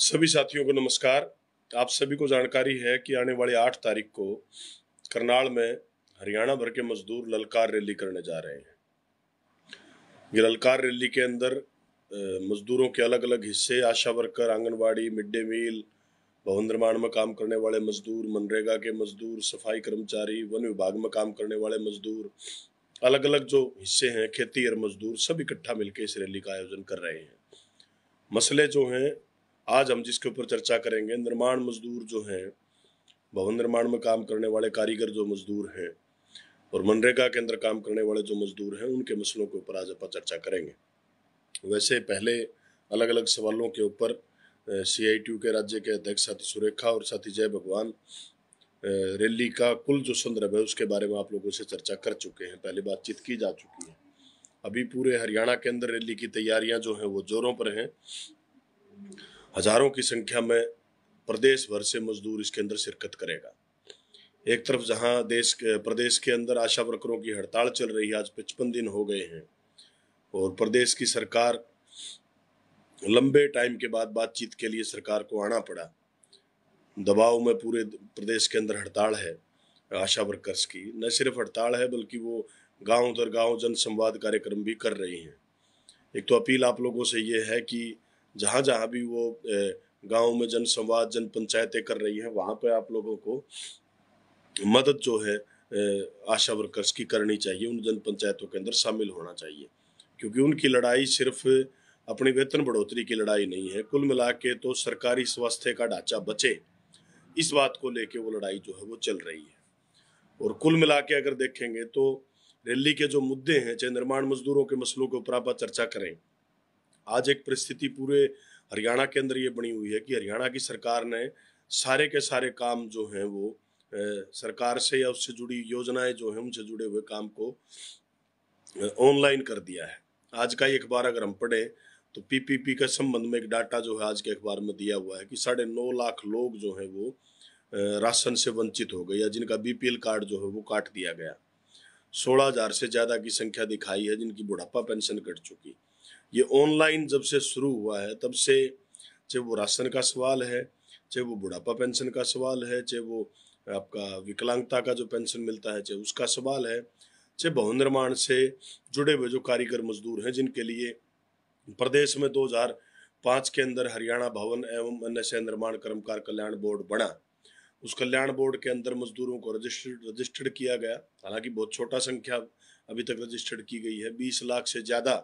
सभी साथियों को नमस्कार आप सभी को जानकारी है कि आने वाली आठ तारीख को करनाल में हरियाणा भर के मजदूर ललकार रैली करने जा रहे हैं ये ललकार रैली के अंदर मजदूरों के अलग अलग हिस्से ASHA worker anganwadi mid day meal भवन निर्माण में काम करने वाले मजदूर मनरेगा के मजदूर सफाई कर्मचारी वन विभाग में काम करने वाले मजदूर अलग अलग जो हिस्से हैं खेती और मजदूर सब इकट्ठा मिलकर इस रैली का आयोजन कर रहे हैं मसले जो हैं आज हम जिसके ऊपर चर्चा करेंगे निर्माण मजदूर जो हैं भवन निर्माण में काम करने वाले कारीगर जो मजदूर हैं और मनरेगा के अंदर काम करने वाले जो मजदूर हैं उनके मसलों के ऊपर आज अपन चर्चा करेंगे वैसे पहले अलग अलग सवालों के ऊपर सी के राज्य के अध्यक्ष साथी सुरेखा और साथी जय भगवान रैली का कुल जो संदर्भ है उसके बारे में आप लोगों से चर्चा कर चुके हैं पहले बातचीत की जा चुकी है अभी पूरे हरियाणा के अंदर रैली की तैयारियां जो हैं वो जोरों पर हैं हजारों की संख्या में प्रदेश भर से मजदूर इसके अंदर शिरकत करेगा एक तरफ जहां देश के प्रदेश के अंदर आशा वर्करों की हड़ताल चल रही है आज पचपन दिन हो गए हैं और प्रदेश की सरकार लंबे टाइम के बाद बातचीत के लिए सरकार को आना पड़ा दबाव में पूरे प्रदेश के अंदर हड़ताल है आशा वर्कर्स की न सिर्फ हड़ताल है बल्कि वो गांव दर गांव जन संवाद कार्यक्रम भी कर रही हैं एक तो अपील आप लोगों से ये है कि जहाँ जहाँ भी वो गाँव में जन संवाद जन पंचायतें कर रही हैं वहाँ पर आप लोगों को मदद जो है आशा वर्कर्स की करनी चाहिए उन जन पंचायतों के अंदर शामिल होना चाहिए क्योंकि उनकी लड़ाई सिर्फ अपनी वेतन बढ़ोतरी की लड़ाई नहीं है कुल मिला के तो सरकारी स्वास्थ्य का ढांचा बचे इस बात को लेके वो लड़ाई जो है वो चल रही है और कुल मिला के अगर देखेंगे तो रैली के जो मुद्दे हैं चाहे निर्माण मजदूरों के मसलों के ऊपर आप चर्चा करें आज एक परिस्थिति पूरे हरियाणा के अंदर ये बनी हुई है कि हरियाणा की सरकार ने सारे के सारे काम जो हैं वो सरकार से या उससे जुड़ी योजनाएं जो हैं उनसे जुड़े हुए काम को ऑनलाइन कर दिया है आज का ये अखबार अगर हम पढ़ें तो पीपीपी के संबंध में एक डाटा जो है आज के अखबार में दिया हुआ है कि साढ़े नौ लाख लोग जो हैं वो राशन से वंचित हो गए या जिनका बीपीएल कार्ड जो है वो काट दिया गया सोलह हजार से ज़्यादा की संख्या दिखाई है जिनकी बुढ़ापा पेंशन कट चुकी ये ऑनलाइन जब से शुरू हुआ है तब से चाहे वो राशन का सवाल है चाहे वो बुढ़ापा पेंशन का सवाल है चाहे वो आपका विकलांगता का जो पेंशन मिलता है चाहे उसका सवाल है चाहे भवन निर्माण से जुड़े हुए जो कारीगर मजदूर हैं जिनके लिए प्रदेश में 2005 के अंदर हरियाणा भवन एवं अन्य से निर्माण कर्मकार कल्याण बोर्ड बना उस कल्याण बोर्ड के अंदर मजदूरों को रजिस्टर्ड रजिस्टर्ड किया गया हालांकि बहुत छोटा संख्या अभी तक रजिस्टर्ड की गई है बीस लाख से ज़्यादा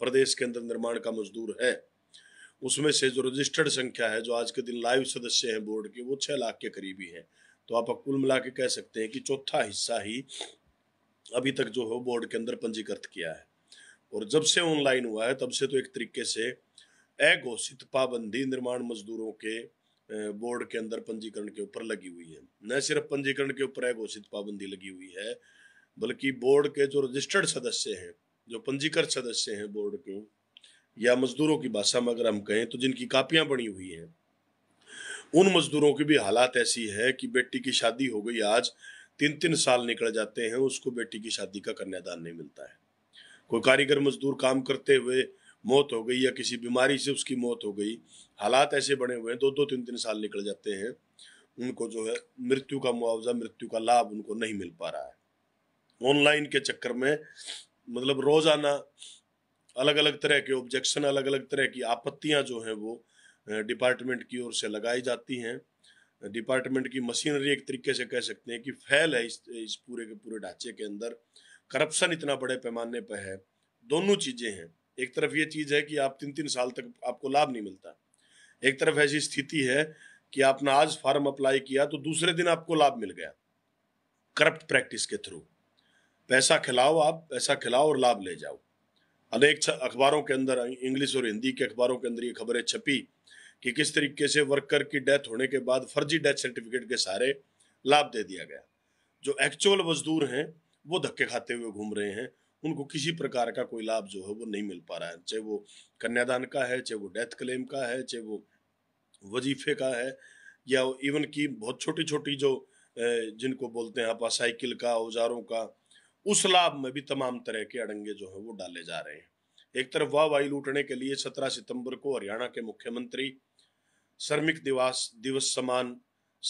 प्रदेश के अंदर निर्माण का मजदूर है उसमें से जो रजिस्टर्ड संख्या है जो आज के दिन लाइव सदस्य हैं बोर्ड के वो छह लाख के करीबी है तो आप कुल मिला के कह सकते हैं कि चौथा हिस्सा ही अभी तक जो है बोर्ड के अंदर पंजीकृत किया है और जब से ऑनलाइन हुआ है तब से तो एक तरीके से अघोषित पाबंदी निर्माण मजदूरों के बोर्ड के अंदर पंजीकरण के ऊपर लगी हुई है न सिर्फ पंजीकरण के ऊपर अघोषित पाबंदी लगी हुई है बल्कि बोर्ड के जो रजिस्टर्ड सदस्य हैं जो पंजीकृत सदस्य हैं बोर्ड के या मजदूरों की भाषा में अगर हम कहें तो जिनकी कापियां बनी हुई हैं उन मजदूरों की भी हालात ऐसी है कि बेटी की शादी हो गई आज तीन तीन साल निकल जाते हैं उसको बेटी की शादी का कन्यादान नहीं मिलता है कोई कारीगर मजदूर काम करते हुए मौत हो गई या किसी बीमारी से उसकी मौत हो गई हालात ऐसे बने हुए हैं दो दो तीन तीन साल निकल जाते हैं उनको जो है मृत्यु का मुआवजा मृत्यु का लाभ उनको नहीं मिल पा रहा है ऑनलाइन के चक्कर में मतलब रोज़ाना अलग अलग तरह के ऑब्जेक्शन अलग अलग तरह की आपत्तियां जो हैं वो डिपार्टमेंट की ओर से लगाई जाती हैं डिपार्टमेंट की मशीनरी एक तरीके से कह सकते हैं कि फैल है इस इस पूरे के पूरे ढांचे के अंदर करप्शन इतना बड़े पैमाने पर है दोनों चीज़ें हैं एक तरफ ये चीज़ है कि आप तीन तीन साल तक आपको लाभ नहीं मिलता एक तरफ ऐसी स्थिति है कि आपने आज फॉर्म अप्लाई किया तो दूसरे दिन आपको लाभ मिल गया करप्ट प्रैक्टिस के थ्रू पैसा खिलाओ आप पैसा खिलाओ और लाभ ले जाओ अनेक अखबारों के अंदर इंग्लिश और हिंदी के अखबारों के अंदर ये खबरें छपी कि किस तरीके से वर्कर की डेथ होने के बाद फर्जी डेथ सर्टिफिकेट के सहारे लाभ दे दिया गया जो एक्चुअल मजदूर हैं वो धक्के खाते हुए घूम रहे हैं उनको किसी प्रकार का कोई लाभ जो है वो नहीं मिल पा रहा है चाहे वो कन्यादान का है चाहे वो डेथ क्लेम का है चाहे वो वजीफे का है या इवन की बहुत छोटी छोटी जो जिनको बोलते हैं आप साइकिल का औजारों का उस लाभ में भी तमाम तरह के अड़ंगे जो है वो डाले जा रहे हैं एक तरफ वायु लूटने के लिए 17 सितंबर को हरियाणा के मुख्यमंत्री श्रमिक दिवस दिवस समान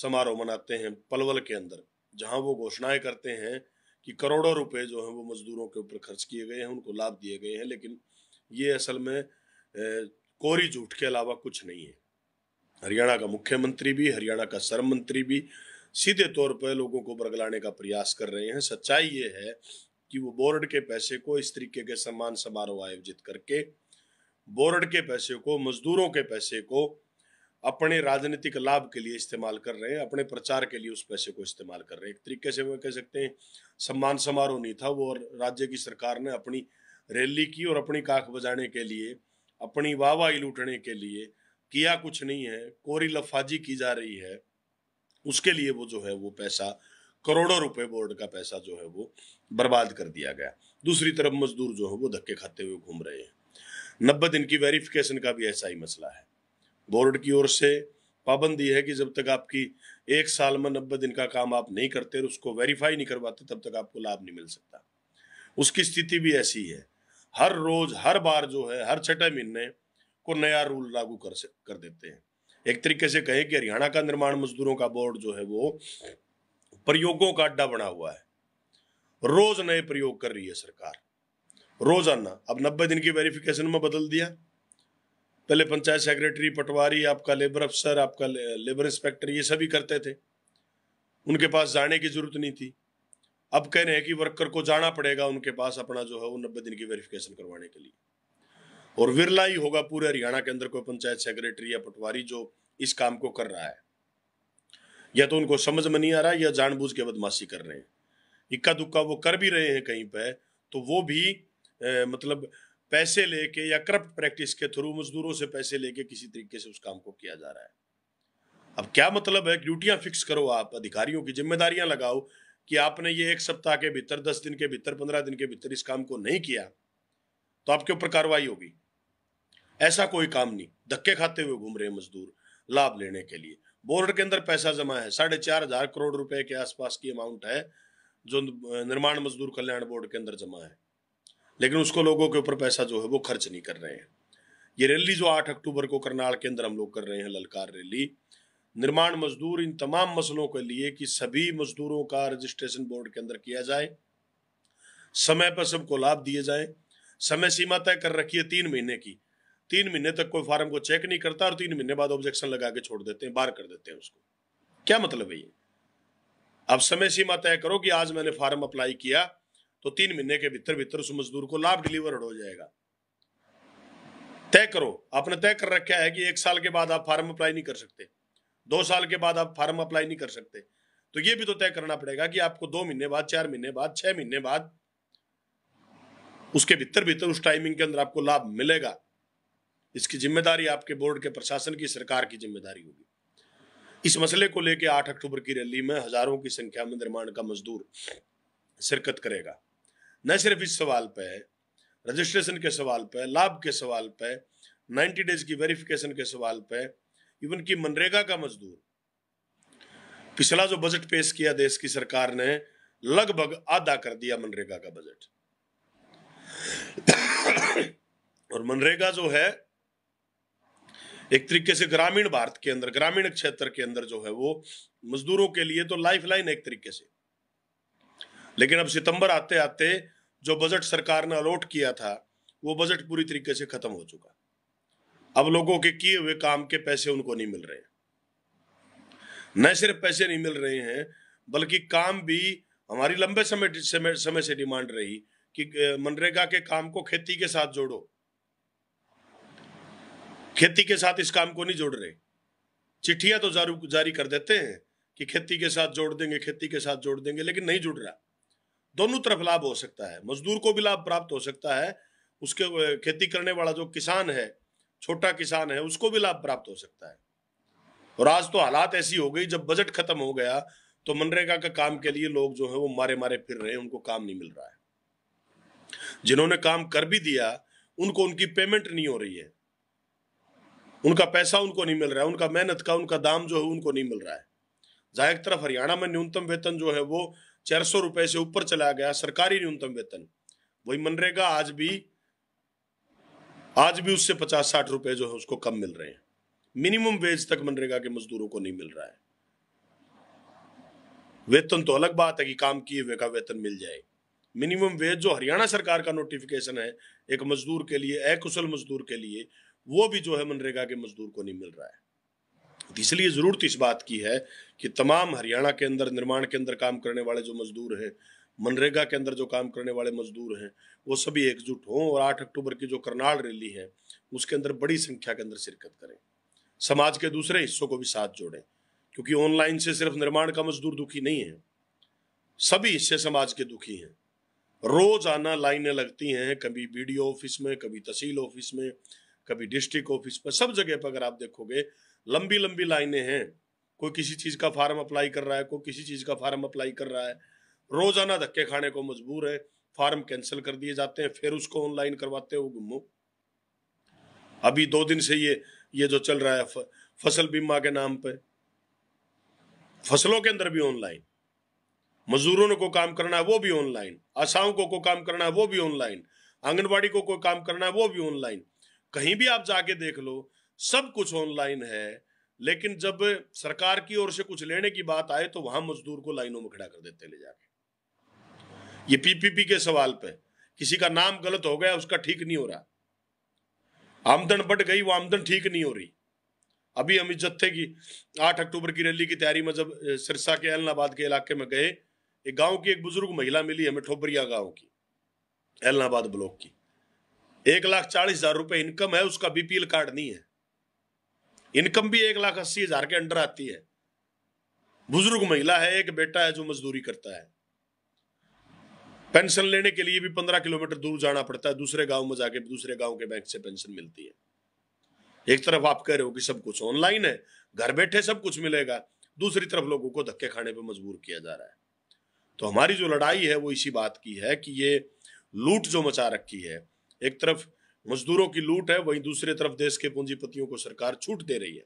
समारोह मनाते हैं पलवल के अंदर जहां वो घोषणाएं करते हैं कि करोड़ों रुपए जो है वो मजदूरों के ऊपर खर्च किए गए हैं उनको लाभ दिए गए हैं लेकिन ये असल में ए, कोरी झूठ के अलावा कुछ नहीं है हरियाणा का मुख्यमंत्री भी हरियाणा का श्रम मंत्री भी सीधे तौर पर लोगों को बरगलाने का प्रयास कर रहे हैं सच्चाई ये है कि वो बोर्ड के पैसे को इस तरीके के सम्मान समारोह आयोजित करके बोर्ड के पैसे को मजदूरों के पैसे को अपने राजनीतिक लाभ के लिए इस्तेमाल कर रहे हैं अपने प्रचार के लिए उस पैसे को इस्तेमाल कर रहे हैं एक तरीके से वो कह सकते हैं सम्मान समारोह नहीं था वो राज्य की सरकार ने अपनी रैली की और अपनी काख बजाने के लिए अपनी वाहवाही लूटने के लिए किया कुछ नहीं है कोरी लफाजी की जा रही है उसके लिए वो जो है वो पैसा करोड़ों रुपए बोर्ड का पैसा जो है वो बर्बाद कर दिया गया दूसरी तरफ मजदूर जो है वो धक्के खाते हुए घूम रहे हैं नब्बे दिन की वेरिफिकेशन का भी ऐसा ही मसला है बोर्ड की ओर से पाबंदी है कि जब तक आपकी एक साल में नब्बे दिन का काम आप नहीं करते और उसको वेरीफाई नहीं करवाते तब तक आपको लाभ नहीं मिल सकता उसकी स्थिति भी ऐसी है हर रोज हर बार जो है हर छठे महीने को नया रूल लागू कर कर देते हैं एक तरीके से कहे कि हरियाणा का निर्माण मजदूरों का बोर्ड जो है वो प्रयोगों का अड्डा बना हुआ है रोज नए प्रयोग कर रही है सरकार रोजाना अब नब्बे दिन की वेरिफिकेशन में बदल दिया पहले पंचायत सेक्रेटरी पटवारी आपका लेबर अफसर आपका लेबर इंस्पेक्टर ये सभी करते थे उनके पास जाने की जरूरत नहीं थी अब कह रहे हैं कि वर्कर को जाना पड़ेगा उनके पास अपना जो है वो नब्बे दिन की वेरिफिकेशन करवाने के लिए और विरला ही होगा पूरे हरियाणा के अंदर कोई पंचायत सेक्रेटरी या पटवारी जो इस काम को कर रहा है या तो उनको समझ में नहीं आ रहा या जानबूझ के बदमाशी कर रहे हैं इक्का दुक्का वो कर भी रहे हैं कहीं पर तो वो भी ए, मतलब पैसे लेके या करप्ट प्रैक्टिस के थ्रू मजदूरों से पैसे लेके किसी तरीके से उस काम को किया जा रहा है अब क्या मतलब है ड्यूटियां फिक्स करो आप अधिकारियों की जिम्मेदारियां लगाओ कि आपने ये एक सप्ताह के भीतर दस दिन के भीतर पंद्रह दिन के भीतर इस काम को नहीं किया तो आपके ऊपर कार्रवाई होगी ऐसा कोई काम नहीं धक्के खाते हुए घूम रहे हैं मजदूर लाभ लेने के लिए बोर्ड के अंदर पैसा जमा है साढ़े चार हजार करोड़ रुपए के आसपास की अमाउंट है जो निर्माण मजदूर कल्याण बोर्ड के अंदर जमा है लेकिन उसको लोगों के ऊपर पैसा जो है वो खर्च नहीं कर रहे हैं ये रैली जो आठ अक्टूबर को करनाल के अंदर हम लोग कर रहे हैं ललकार रैली निर्माण मजदूर इन तमाम मसलों के लिए कि सभी मजदूरों का रजिस्ट्रेशन बोर्ड के अंदर किया जाए समय पर सबको लाभ दिए जाए समय सीमा तय कर रखी है तीन महीने की तीन महीने तक कोई फार्म को चेक नहीं करता और तीन महीने बाद ऑब्जेक्शन लगा के छोड़ देते हैं बाहर कर देते हैं उसको क्या मतलब है ये अब समय सीमा तय करो कि आज मैंने फार्म अप्लाई किया तो तीन महीने के भीतर भीतर उस मजदूर को लाभ डिलीवर हो जाएगा तय करो आपने तय कर रखा है कि एक साल के बाद आप फार्म अप्लाई नहीं कर सकते दो साल के बाद आप फार्म अप्लाई नहीं कर सकते तो ये भी तो तय करना पड़ेगा कि आपको दो महीने बाद चार महीने बाद छह महीने बाद उसके भीतर भीतर उस टाइमिंग के अंदर आपको लाभ मिलेगा इसकी जिम्मेदारी आपके बोर्ड के प्रशासन की सरकार की जिम्मेदारी होगी इस मसले को लेकर आठ अक्टूबर की रैली में हजारों की संख्या में निर्माण का मजदूर शिरकत करेगा न सिर्फ इस सवाल पर रजिस्ट्रेशन के सवाल पर लाभ के सवाल पर 90 डेज की वेरिफिकेशन के सवाल पर इवन की मनरेगा का मजदूर पिछला जो बजट पेश किया देश की सरकार ने लगभग आधा कर दिया मनरेगा का बजट और मनरेगा जो है एक तरीके से ग्रामीण भारत के अंदर ग्रामीण क्षेत्र के अंदर जो है वो मजदूरों के लिए तो लाइफ लाइन एक तरीके से लेकिन अब सितंबर आते आते जो बजट सरकार ने अलोट किया था वो बजट पूरी तरीके से खत्म हो चुका अब लोगों के किए हुए काम के पैसे उनको नहीं मिल रहे न सिर्फ पैसे नहीं मिल रहे हैं बल्कि काम भी हमारी लंबे समय समय, समय से डिमांड रही कि मनरेगा के काम को खेती के साथ जोड़ो खेती के साथ इस काम को नहीं जोड़ रहे चिट्ठियां तो जारी कर देते हैं कि खेती के साथ जोड़ देंगे खेती के साथ जोड़ देंगे लेकिन नहीं जुड़ रहा दोनों तरफ लाभ हो सकता है मजदूर को भी लाभ प्राप्त हो सकता है उसके खेती करने वाला जो किसान है छोटा किसान है उसको भी लाभ प्राप्त हो सकता है और आज तो हालात ऐसी हो गई जब बजट खत्म हो गया तो मनरेगा का काम के लिए लोग जो है वो मारे मारे फिर रहे हैं उनको काम नहीं मिल रहा है जिन्होंने काम कर भी दिया उनको उनकी पेमेंट नहीं हो रही है उनका पैसा उनको नहीं मिल रहा है उनका मेहनत का उनका दाम जो है उनको नहीं मिल रहा है जाहिर तरफ हरियाणा में न्यूनतम वेतन जो है वो चार सौ रुपए से ऊपर चला गया सरकारी न्यूनतम वेतन वही मनरेगा आज भी आज भी उससे पचास साठ रुपए जो है उसको कम मिल रहे हैं मिनिमम वेज तक मनरेगा के मजदूरों को नहीं मिल रहा है वेतन तो अलग बात है कि काम किए हुए का वेतन मिल जाए मिनिमम वेज जो हरियाणा सरकार का नोटिफिकेशन है एक मजदूर के लिए अकुशल मजदूर के लिए वो भी जो है मनरेगा के मजदूर को नहीं मिल रहा है तो इसलिए ज़रूरत इस बात की है कि तमाम हरियाणा के अंदर निर्माण के अंदर काम करने वाले जो मजदूर हैं मनरेगा के अंदर जो काम करने वाले मजदूर हैं वो सभी एकजुट हों और आठ अक्टूबर की जो करनाल रैली है उसके अंदर बड़ी संख्या के अंदर शिरकत करें समाज के दूसरे हिस्सों को भी साथ जोड़ें क्योंकि ऑनलाइन से सिर्फ निर्माण का मजदूर दुखी नहीं है सभी हिस्से समाज के दुखी हैं रोज आना लाइनें लगती हैं कभी बी ऑफिस में कभी तहसील ऑफिस में कभी डिस्ट्रिक्ट ऑफिस पर सब जगह पर अगर आप देखोगे लंबी लंबी लाइनें हैं कोई किसी चीज़ का फार्म अप्लाई कर रहा है कोई किसी चीज़ का फार्म अप्लाई कर रहा है रोज़ाना धक्के खाने को मजबूर है फार्म कैंसिल कर दिए जाते हैं फिर उसको ऑनलाइन करवाते हो गुम्मो अभी दो दिन से ये ये जो चल रहा है फ, फसल बीमा के नाम पर फसलों के अंदर भी ऑनलाइन मजदूरों को काम करना है वो भी ऑनलाइन आशाओं को, को काम करना है वो भी ऑनलाइन आंगनबाड़ी को कोई काम करना है वो भी ऑनलाइन कहीं भी आप जाके देख लो सब कुछ ऑनलाइन है लेकिन जब सरकार की ओर से कुछ लेने की बात आए तो वहां मजदूर को लाइनों में खड़ा कर देते ले जाके ये पीपीपी के सवाल पे किसी का नाम गलत हो गया उसका ठीक नहीं हो रहा आमदन बढ़ गई वो आमदन ठीक नहीं हो रही अभी हम इस जत्थे की आठ अक्टूबर की रैली की तैयारी में जब सिरसा के एलनाबाद के इलाके में गए एक गांव की एक बुजुर्ग महिला मिली हमें ठोबरिया गांव की एलनाबाद ब्लॉक की एक लाख चालीस हजार रुपए इनकम है उसका बीपीएल कार्ड नहीं है इनकम भी एक लाख अस्सी हजार के अंडर आती है बुजुर्ग महिला है एक बेटा है जो मजदूरी करता है पेंशन लेने के लिए भी पंद्रह किलोमीटर दूर जाना पड़ता है दूसरे गांव में जाके दूसरे गांव के बैंक से पेंशन मिलती है एक तरफ आप कह रहे हो कि सब कुछ ऑनलाइन है घर बैठे सब कुछ मिलेगा दूसरी तरफ लोगों को धक्के खाने पर मजबूर किया जा रहा है तो हमारी जो लड़ाई है वो इसी बात की है कि ये लूट जो मचा रखी है एक तरफ मजदूरों की लूट है वहीं दूसरी तरफ देश के पूंजीपतियों को सरकार छूट दे रही है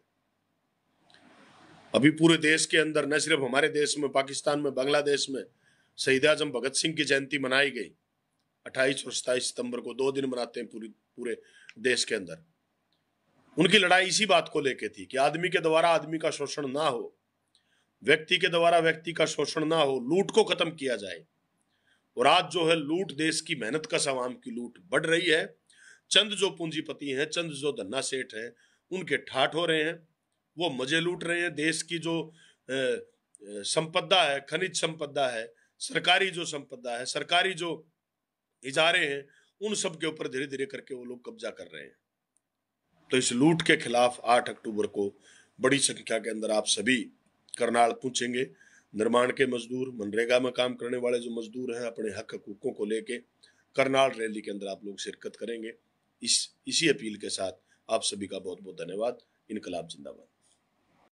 अभी पूरे देश के अंदर न सिर्फ हमारे देश में पाकिस्तान में बांग्लादेश में शहीद आजम भगत सिंह की जयंती मनाई गई 28 और 27 सितंबर को दो दिन मनाते हैं पूरी पूरे देश के अंदर उनकी लड़ाई इसी बात को लेके थी कि आदमी के द्वारा आदमी का शोषण ना हो व्यक्ति के द्वारा व्यक्ति का शोषण ना हो लूट को खत्म किया जाए और आज जो है लूट देश की मेहनत का सवाम की लूट बढ़ रही है चंद जो पूंजीपति हैं चंद जो धन्ना सेठ हैं उनके ठाठ हो रहे हैं वो मजे लूट रहे हैं देश की जो संपदा है खनिज संपदा है सरकारी जो संपदा है सरकारी जो इजारे हैं उन सब के ऊपर धीरे धीरे करके वो लोग कब्जा कर रहे हैं तो इस लूट के खिलाफ 8 अक्टूबर को बड़ी संख्या के अंदर आप सभी करनाल पहुंचेंगे निर्माण के मजदूर मनरेगा में काम करने वाले जो मजदूर हैं अपने हक हकूकों को लेके करनाल रैली के अंदर आप लोग शिरकत करेंगे इस इसी अपील के साथ आप सभी का बहुत बहुत धन्यवाद इनकलाब जिंदाबाद